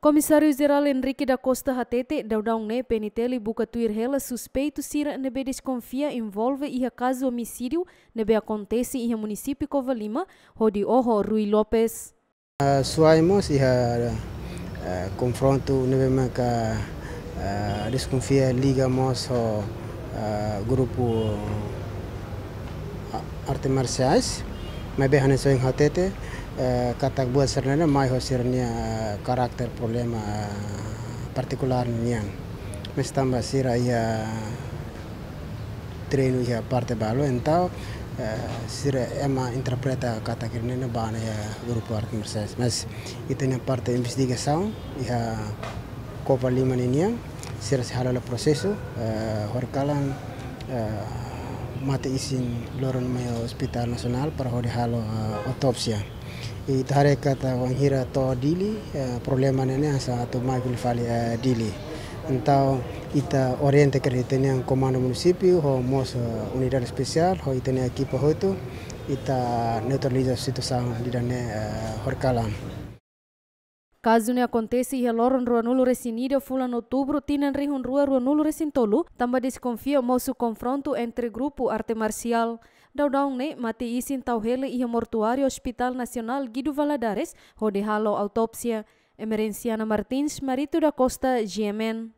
Comissário Geral Henrique da Costa Hatete, daudão né, penitele buca tuir rela suspeito sira nebe desconfia envolve iha caso homicídio nebe acontece iha município Cova Lima, Rodi Rui Lopes. Uh, suaimos uh, eh, confronto nebe maka uh, eh, desconfia liga mos uh, eh, grupo uh, arte marciais, mebe hanesoi Hatete, Eh, katak buat sernana mai hosirnya eh, karakter problema eh, partikular nian mestamba sira ya trenu ya parte balo entau sira ema interpreta kata kirnena bana ia ya, grupo arte mercedes mas itena parte investigação ya copa lima nian sira se halala processo horkalan mate isin loron mayo hospital nasional para hodi halo autopsia ya kata wanghira to dili eh, problema nene asa to Michael Fali eh, dili Entau ita oriente que tem komando comando município ho mos eh, unidade especial ho tem equipa hoito ita neutraliza situação lidane horkalam Caso ne acontece e lor o fulă în fulan tine în rihun rua ruanulo resintolu, tambah desconfie o confrontu între grupul arte marcial. Dau ne mati isin tau hele e mortuário Hospital Nacional Guido Valadares, rodehalo autopsia. Emerenciana Martins, Marito da Costa, GMN.